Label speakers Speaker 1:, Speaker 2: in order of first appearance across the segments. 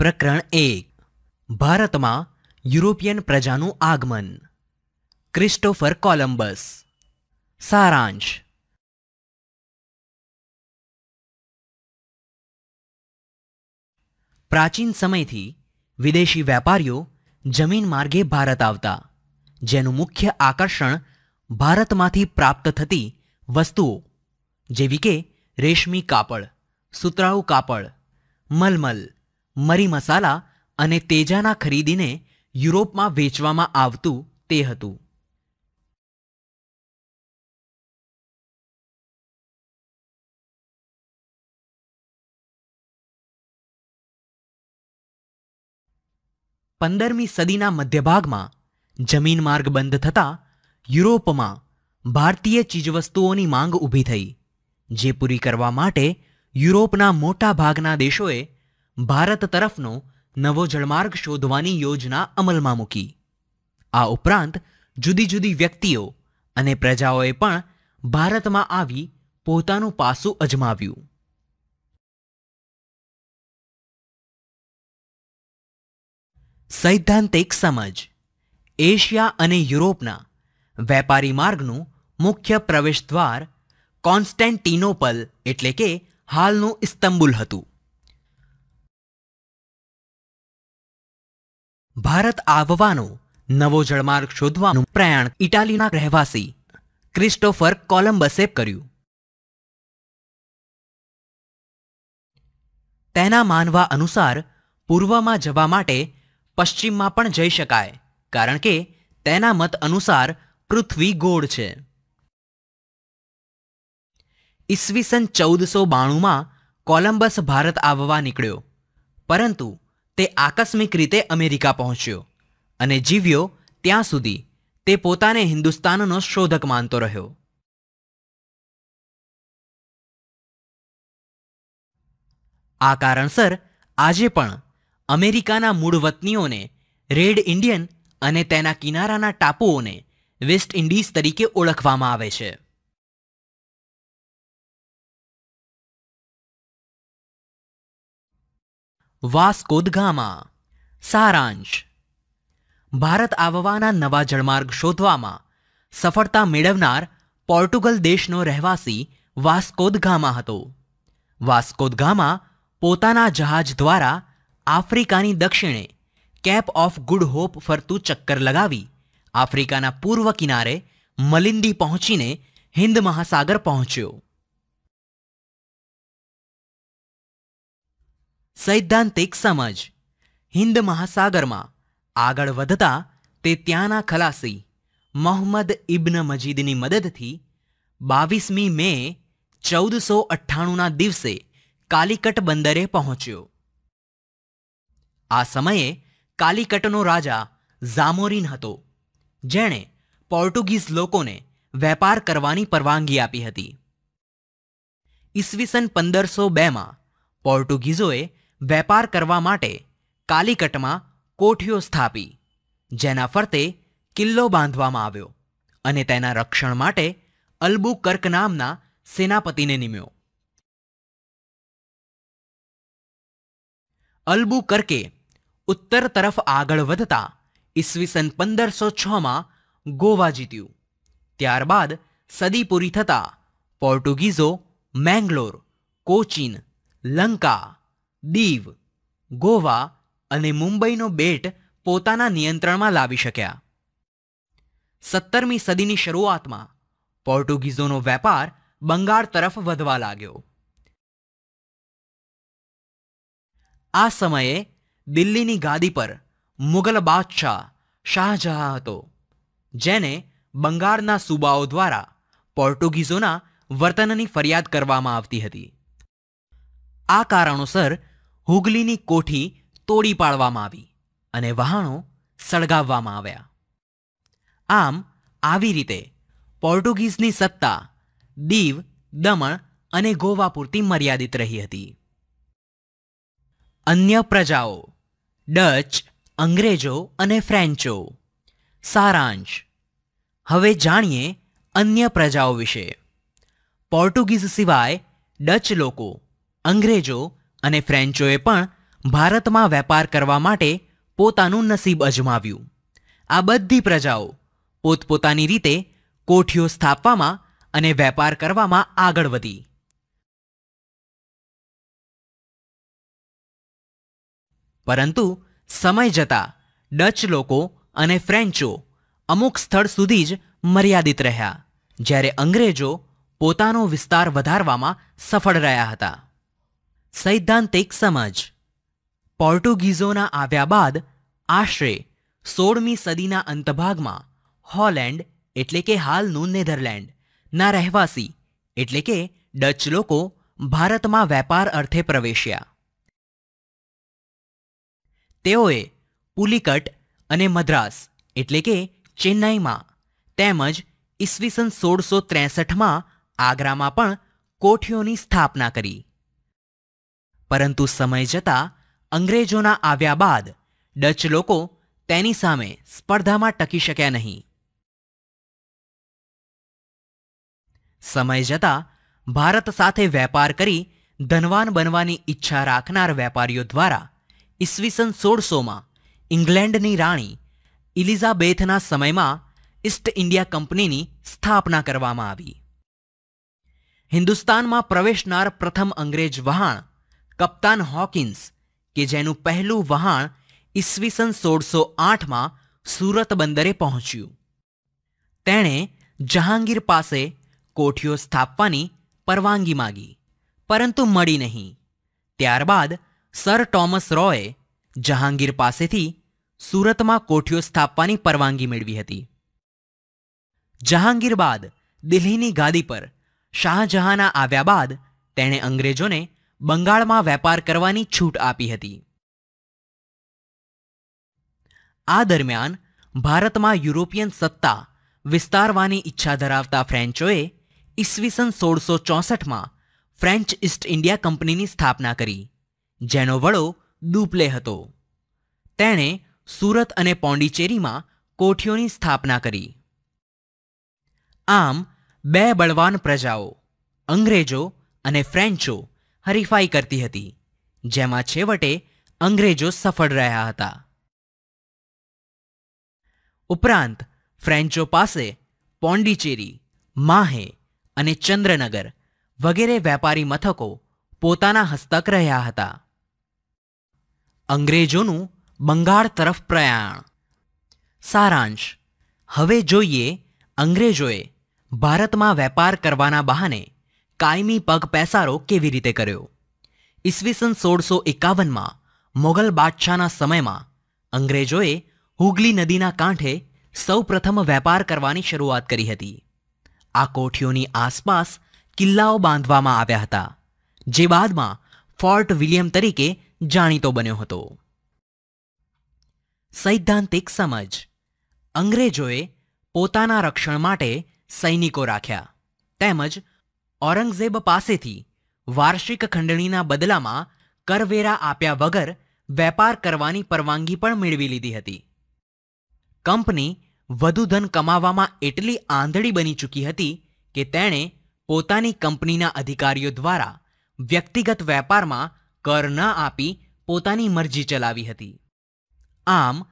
Speaker 1: પ્રકરણ એક ભારતમાં યુરોપિયન પ્રજાનું આગમન ક્રિસ્ટોફર કોલંબસ સારાંશ પ્રાચીન સમયથી વિદેશી વેપારીઓ જમીન માર્ગે ભારત આવતા જેનું મુખ્ય આકર્ષણ ભારતમાંથી પ્રાપ્ત થતી વસ્તુઓ જેવી કે રેશમી કાપડ સુતરાઉ કાપડ મલમલ મરી મસાલા અને તેજાના ખરીદીને યુરોપમાં વેચવામાં આવતું તે હતું પંદરમી સદીના મધ્યભાગમાં જમીન માર્ગ બંધ થતાં યુરોપમાં ભારતીય ચીજવસ્તુઓની માંગ ઊભી થઈ જે પૂરી કરવા માટે યુરોપના મોટા ભાગના દેશોએ ભારત તરફનો નવો જળમાર્ગ શોધવાની યોજના અમલમાં મૂકી આ ઉપરાંત જુદી જુદી વ્યક્તિઓ અને પ્રજાઓએ પણ ભારતમાં આવી પોતાનું પાસું અજમાવ્યું સૈદ્ધાંતિક સમજ એશિયા અને યુરોપના વેપારી માર્ગનું મુખ્ય પ્રવેશદ્વાર કોન્સ્ટેન્ટિનોપલ એટલે કે હાલનું ઇસ્તંબુલ હતું ભારત આવવાનો નવો જળમાર્ગ શોધવાનું પ્રયાણ ઇટાલીના રહેવાસી ક્રિસ્ટોફર કોલંબસે કર્યું તેના માનવા અનુસાર પૂર્વમાં જવા માટે પશ્ચિમમાં પણ જઈ શકાય કારણ કે તેના મત અનુસાર પૃથ્વી ગોળ છે ઈસવીસન ચૌદસો બાણુંમાં કોલંબસ ભારત આવવા નીકળ્યો પરંતુ તે આકસ્મિક રીતે અમેરિકા પહોંચ્યો અને જીવ્યો ત્યાં સુધી તે પોતાને હિન્દુસ્તાનનો શોધક માનતો રહ્યો આ કારણસર આજે પણ અમેરિકાના મૂળ વતનીઓને રેડ ઇન્ડિયન અને તેના કિનારાના ટાપુઓને વેસ્ટ ઇન્ડિઝ તરીકે ઓળખવામાં આવે છે વાસ્કોદગામા સારાંશ ભારત આવવાના નવા જળમાર્ગ શોધવામાં સફળતા મેળવનાર પોર્ટુગલ દેશનો રહેવાસી વાસ્કોદગામા હતો વાસ્કોદગામા પોતાના જહાજ દ્વારા આફ્રિકાની દક્ષિણે કેપ ઓફ ગુડ હોપ ફરતું ચક્કર લગાવી આફ્રિકાના પૂર્વ કિનારે મલિંદી પહોંચીને હિન્દ મહાસાગર પહોંચ્યો સૈદ્ધાંતિક સમજ હિન્દ મહાસાગરમાં આગળ વધતા તે ત્યાંના ખલાસી મોહમ્મદ ઇબ્ન મજીદની મદદથી બાવીસમી મે ચૌદસો અઠ્ઠાણુંના દિવસે કાલિકટ બંદરે પહોંચ્યો આ સમયે કાલિકટનો રાજા ઝામોરીન હતો જેણે પોર્ટુગીઝ લોકોને વેપાર કરવાની પરવાનગી આપી હતી ઈસવીસન પંદરસો બેમાં પોર્ટુગીઝોએ વેપાર કરવા માટે કાલિકટમાં કોઠીઓ સ્થાપી જેના ફરતે કિલ્લો બાંધવામાં આવ્યો અને તેના રક્ષણ માટે અલ્બુ કર્ક નામના સેનાપતિને નિમ્યો અલ્બુ કર્કે ઉત્તર તરફ આગળ વધતા ઈસવીસન પંદરસો છમાં ગોવા જીત્યું ત્યારબાદ સદી પૂરી થતાં પોર્ટુગીઝો મેંગ્લોર કોચીન લંકા દીવ ગોવા અને મુંબઈનો બેટ પોતાના નિયંત્રણમાં લાવી શક્યા સત્તરમી સદીની શરૂઆતમાં પોર્ટુગીઝોનો વેપાર બંગાળ તરફ વધવા લાગ્યો આ સમયે દિલ્હીની ગાદી પર મુઘલ બાદશાહ શાહજહાં હતો જેને બંગાળના સૂબાઓ દ્વારા પોર્ટુગીઝોના વર્તનની ફરિયાદ કરવામાં આવતી હતી આ કારણોસર હુગલીની કોઠી તોડી પાડવામાં આવી અને વહાણો સળગાવવામાં આવ્યા આમ આવી રીતે પોર્ટુગીઝની સત્તા દીવ દમણ અને ગોવા પૂરતી મર્યાદિત રહી હતી અન્ય પ્રજાઓ ડચ અંગ્રેજો અને ફ્રેન્ચો સારાંશ હવે જાણીએ અન્ય પ્રજાઓ વિશે પોર્ટુગીઝ સિવાય ડચ લોકો અંગ્રેજો અને ફ્રેન્ચોએ પણ ભારતમાં વેપાર કરવા માટે પોતાનું નસીબ અજમાવ્યું આ બધી પ્રજાઓ પોતપોતાની રીતે કોઠીઓ સ્થાપવામાં અને વેપાર કરવામાં આગળ વધી પરંતુ સમય જતા ડચ લોકો અને ફ્રેન્ચો અમુક સ્થળ સુધી જ મર્યાદિત રહ્યા જ્યારે અંગ્રેજો પોતાનો વિસ્તાર વધારવામાં સફળ રહ્યા હતા સૈદ્ધાંતિક સમજ પોર્ટુગીઝોના આવ્યા બાદ આશરે સોળમી સદીના અંતભાગમાં હોલેન્ડ એટલે કે હાલનું નેધરલેન્ડ ના રહેવાસી એટલે કે ડચ લોકો ભારતમાં વેપાર અર્થે પ્રવેશ્યા તેઓએ પુલિકટ અને મદ્રાસ એટલે કે ચેન્નાઈમાં તેમજ ઈસવીસન સોળસો ત્રેસઠમાં આગ્રામાં પણ કોઠીઓની સ્થાપના કરી પરંતુ સમય જતાં અંગ્રેજોના આવ્યા બાદ ડચ લોકો તેની સામે સ્પર્ધામાં ટકી શક્યા નહીં સમય જતાં ભારત સાથે વેપાર કરી ધનવાન બનવાની ઈચ્છા રાખનાર વેપારીઓ દ્વારા ઈસવીસન સોળસોમાં ઇંગ્લેન્ડની રાણી ઇલિઝાબેથના સમયમાં ઈસ્ટ ઇન્ડિયા કંપનીની સ્થાપના કરવામાં આવી હિન્દુસ્તાનમાં પ્રવેશનાર પ્રથમ અંગ્રેજ વહાણ કપ્તાન હોકિન્સ કે જેનું પહેલું વહાણ ઈસવીસન સોળસો આઠમાં સુરત બંદરે પહોંચ્યું તેણે જહાંગીર પાસે કોઠીઓ સ્થાપવાની પરવાનગી માગી પરંતુ મળી નહીં ત્યારબાદ સર ટોમસ રોએ જહાંગીર પાસેથી સુરતમાં કોઠીઓ સ્થાપવાની પરવાનગી મેળવી હતી જહાંગીર બાદ દિલ્હીની ગાદી પર શાહજહાંના આવ્યા બાદ તેણે અંગ્રેજોને બંગાળમાં વેપાર કરવાની છૂટ આપી હતી આ દરમિયાન ભારતમાં યુરોપિયન સત્તા વિસ્તારવાની ઈચ્છા ધરાવતા ફ્રેન્ચોએ ઈસવીસન સોળસો ચોસઠમાં ફ્રેન્ચ ઈસ્ટ ઇન્ડિયા કંપનીની સ્થાપના કરી જેનો વડો દુપલે હતો તેણે સુરત અને પોંડિચેરીમાં કોઠીઓની સ્થાપના કરી આમ બે બળવાન પ્રજાઓ અંગ્રેજો અને ફ્રેન્ચો હરીફાઈ કરતી હતી જેમાં છેવટે અંગ્રેજો સફળ રહ્યા હતા ઉપરાંત ફ્રેન્ચો પાસે પોંડિચેરી માહે અને ચંદ્રનગર વગેરે વેપારી મથકો પોતાના હસ્તક રહ્યા હતા અંગ્રેજોનું બંગાળ તરફ પ્રયાણ સારાંશ હવે જોઈએ અંગ્રેજોએ ભારતમાં વેપાર કરવાના બહાને કાયમી પગ પેસારો કેવી રીતે કર્યો ઈસવીસન સોળસો એકાવનમાં મોગલ બાદશાહના સમયમાં અંગ્રેજોએ હુગલી નદીના કાંઠે સૌપ્રથમ વેપાર કરવાની શરૂઆત કરી હતી આ કોઠીઓની આસપાસ કિલ્લાઓ બાંધવામાં આવ્યા હતા જે બાદમાં ફોર્ટ વિલિયમ તરીકે જાણીતો બન્યો હતો સૈદ્ધાંતિક સમજ અંગ્રેજોએ પોતાના રક્ષણ માટે સૈનિકો રાખ્યા તેમજ ઔરંગઝેબ પાસેથી વાર્ષિક ખંડણીના બદલામાં કરવેરા આપ્યા વગર વેપાર કરવાની પરવાનગી પણ મેળવી લીધી હતી કંપની વધુ ધન કમાવામાં એટલી આંધળી બની ચૂકી હતી કે તેણે પોતાની કંપનીના અધિકારીઓ દ્વારા વ્યક્તિગત વેપારમાં કર ન આપી પોતાની મરજી ચલાવી હતી આમ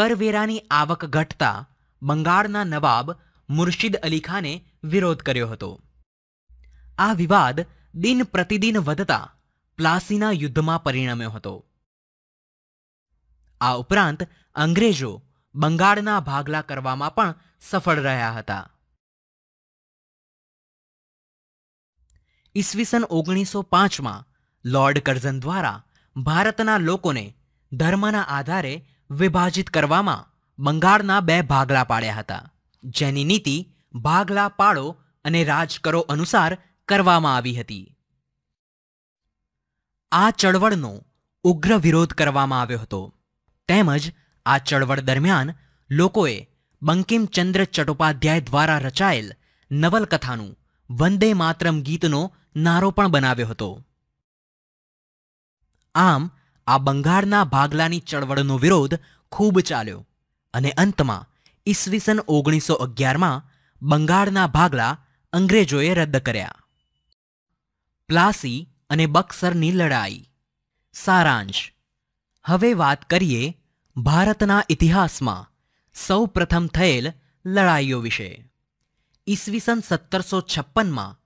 Speaker 1: કરવેરાની આવક ઘટતા બંગાળના નવાબ મુર્શિદ અલી ખાને વિરોધ કર્યો હતો આ વિવાદ દિન પ્રતિદિન વધતા પ્લાસીના યુદ્ધમાં પરિણમ્યો હતો આ ઉપરાંત અંગ્રેજો બંગાળના ભાગલા કરવામાં પણ સફળ રહ્યા હતા ઈસવીસન ઓગણીસો પાંચમાં લોર્ડ કર્ઝન દ્વારા ભારતના લોકોને ધર્મના આધારે વિભાજિત કરવામાં બંગાળના બે ભાગલા પાડ્યા હતા જેની નીતિ ભાગલા પાડો અને રાજ કરો અનુસાર કરવામાં આવી હતી આ ચળવળનો ઉગ્ર વિરોધ કરવામાં આવ્યો હતો તેમજ આ ચળવળ દરમિયાન લોકોએ બંકિમચંદ્ર ચટ્ટોપાધ્યાય દ્વારા રચાયેલ નવલકથાનું વંદે માતરમ ગીતનો નારો પણ બનાવ્યો હતો આમ આ બંગાળના ભાગલાની ચળવળનો વિરોધ ખૂબ ચાલ્યો અને અંતમાં ઈસવીસન ઓગણીસો અગિયારમાં બંગાળના ભાગલા અંગ્રેજોએ રદ કર્યા પ્લાસી અને બક્સરની લડાઈ સારાંશ હવે વાત કરીએ ભારતના ઇતિહાસમાં સૌ પ્રથમ થયેલ લડાઈઓ વિશે ઈસવીસન સત્તરસો છપ્પનમાં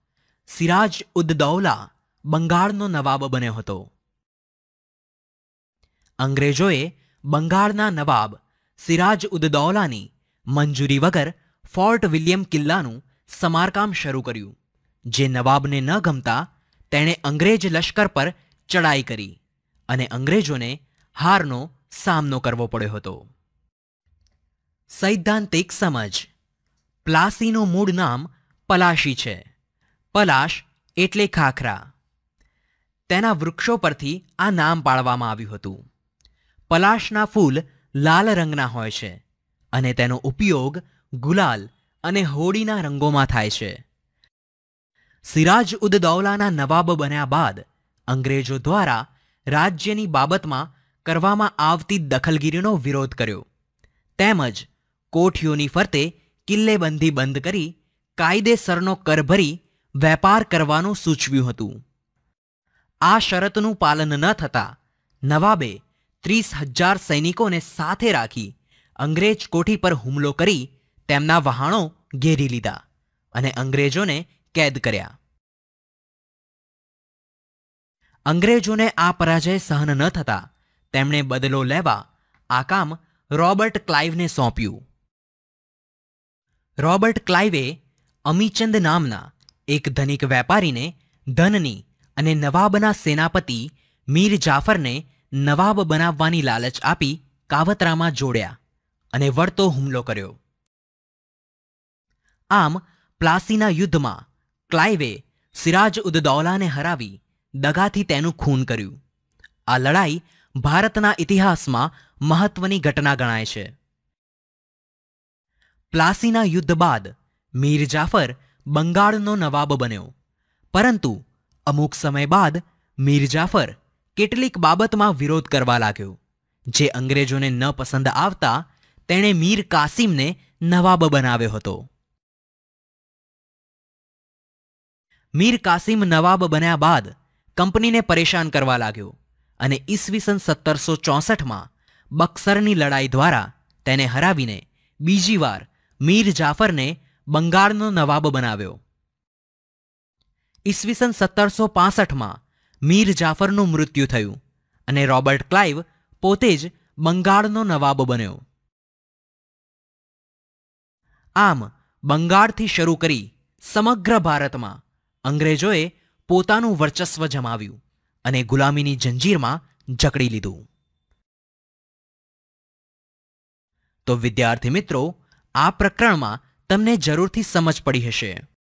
Speaker 1: સિરાજ ઉદ દૌલા બંગાળનો નવાબ બન્યો હતો અંગ્રેજોએ બંગાળના નવાબ સિરાજ ઉદ દૌલાની મંજૂરી વગર ફોર્ટ વિલિયમ કિલ્લાનું સમારકામ શરૂ કર્યું જે નવાબને ન ગમતા તેણે અંગ્રેજ લશ્કર પર ચડાઈ કરી અને અંગ્રેજોને હારનો સામનો કરવો પડ્યો હતો સૈદ્ધાંતિક સમજ પ્લાસીનું મૂળ નામ પલાશી છે પલાશ એટલે ખાખરા તેના વૃક્ષો પરથી આ નામ પાડવામાં આવ્યું હતું પલાશના ફૂલ લાલ રંગના હોય છે અને તેનો ઉપયોગ ગુલાલ અને હોળીના રંગોમાં થાય છે સિરાજ ઉદ દૌલાના નવાબ બન્યા બાદ અંગ્રેજો દ્વારા રાજ્યની બાબતમાં કરવામાં આવતી દખલગીરીનો વિરોધ કર્યો તેમજ કોઠીઓની ફરતે કિલ્લેબંધી બંધ કરી કાયદેસરનો કર ભરી વેપાર કરવાનું સૂચવ્યું હતું આ શરતનું પાલન ન થતા નવાબે ત્રીસ હજાર સૈનિકોને સાથે રાખી અંગ્રેજ કોઠી પર હુમલો કરી તેમના વહાણો ઘેરી લીધા અને અંગ્રેજોને કેદ કર્યા અંગ્રેજોને આ પરાજય સહન ન થતા તેમણે બદલો લેવા આ કામ રોબર્ટ ક્લાઇવને સોંપ્યું રોબર્ટ ક્લાઇવે અમીચંદ નામના એક ધનિક વેપારીને ધનની અને નવાબના સેનાપતિ મીર જાફરને નવાબ બનાવવાની લાલચ આપી કાવતરામાં જોડ્યા અને વળતો હુમલો કર્યો આમ પ્લાસીના યુદ્ધમાં ક્લાઇવે સિરાજ ઉદ્દૌલાને હરાવી દગાથી તેનું ખૂન કર્યું આ લડાઈ ભારતના ઇતિહાસમાં મહત્વની ઘટના ગણાય છે પ્લાસીના યુદ્ધ બાદ મીર જાફર બંગાળનો નવાબ બન્યો પરંતુ અમુક સમય બાદ મીર જાફર કેટલીક બાબતમાં વિરોધ કરવા લાગ્યો જે અંગ્રેજોને ન પસંદ આવતા તેણે મીર કાસિમને નવાબ બનાવ્યો હતો મીર કાસિમ નવાબ બન્યા બાદ કંપનીને પરેશાન કરવા લાગ્યો અને ઈસવીસન સત્તરસો ચોસઠમાં બક્સરની લડાઈ દ્વારા તેને હરાવીને બીજીવાર મીર જાફરને બંગાળનો નવાબ બનાવ્યો ઈસવીસન સત્તરસો પાસઠમાં મીર જાફરનું મૃત્યુ થયું અને રોબર્ટ ક્લાઇવ પોતે જ બંગાળનો નવાબ બન્યો આમ બંગાળથી શરૂ કરી સમગ્ર ભારતમાં અંગ્રેજોએ પોતાનું વર્ચસ્વ જમાવ્યું અને ગુલામીની જંજીરમાં જકડી લીધું તો વિદ્યાર્થી મિત્રો આ પ્રકરણમાં તમને જરૂરથી સમજ પડી હશે